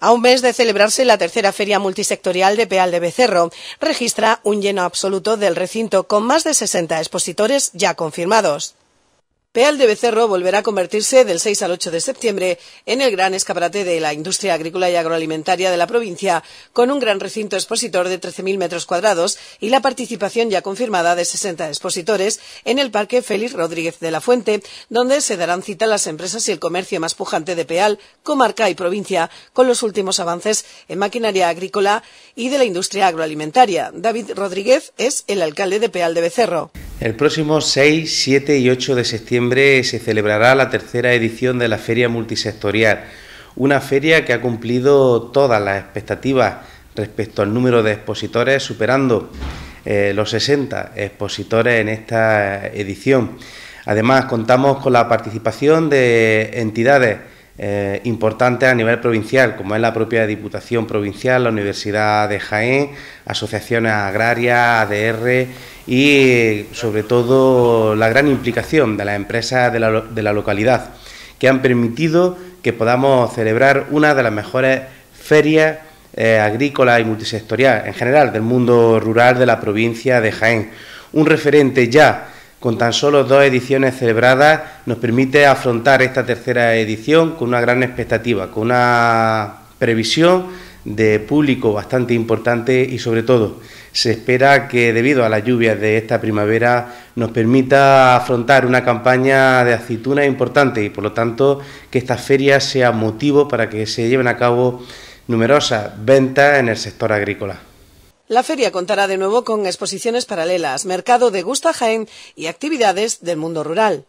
A un mes de celebrarse la tercera feria multisectorial de Peal de Becerro, registra un lleno absoluto del recinto con más de 60 expositores ya confirmados. Peal de Becerro volverá a convertirse del 6 al 8 de septiembre en el gran escaparate de la industria agrícola y agroalimentaria de la provincia, con un gran recinto expositor de 13.000 metros cuadrados y la participación ya confirmada de 60 expositores en el Parque Félix Rodríguez de la Fuente, donde se darán cita las empresas y el comercio más pujante de Peal, comarca y provincia, con los últimos avances en maquinaria agrícola y de la industria agroalimentaria. David Rodríguez es el alcalde de Peal de Becerro. El próximo 6, 7 y 8 de septiembre se celebrará la tercera edición de la Feria Multisectorial, una feria que ha cumplido todas las expectativas respecto al número de expositores, superando eh, los 60 expositores en esta edición. Además, contamos con la participación de entidades eh, importantes a nivel provincial, como es la propia Diputación Provincial, la Universidad de Jaén, asociaciones agrarias, ADR, y sobre todo la gran implicación de las empresas de la, localidad que han permitido que podamos celebrar una de las mejores ferias eh, agrícolas y multisectoriales... en general del mundo rural de la provincia de Jaén. Un referente ya con tan solo dos ediciones celebradas nos permite afrontar esta tercera edición con una gran expectativa, con una previsión de público bastante importante y sobre todo se espera que debido a las lluvias de esta primavera nos permita afrontar una campaña de aceituna importante y por lo tanto que esta feria sea motivo para que se lleven a cabo numerosas ventas en el sector agrícola. La feria contará de nuevo con exposiciones paralelas, mercado de Gusta y actividades del mundo rural.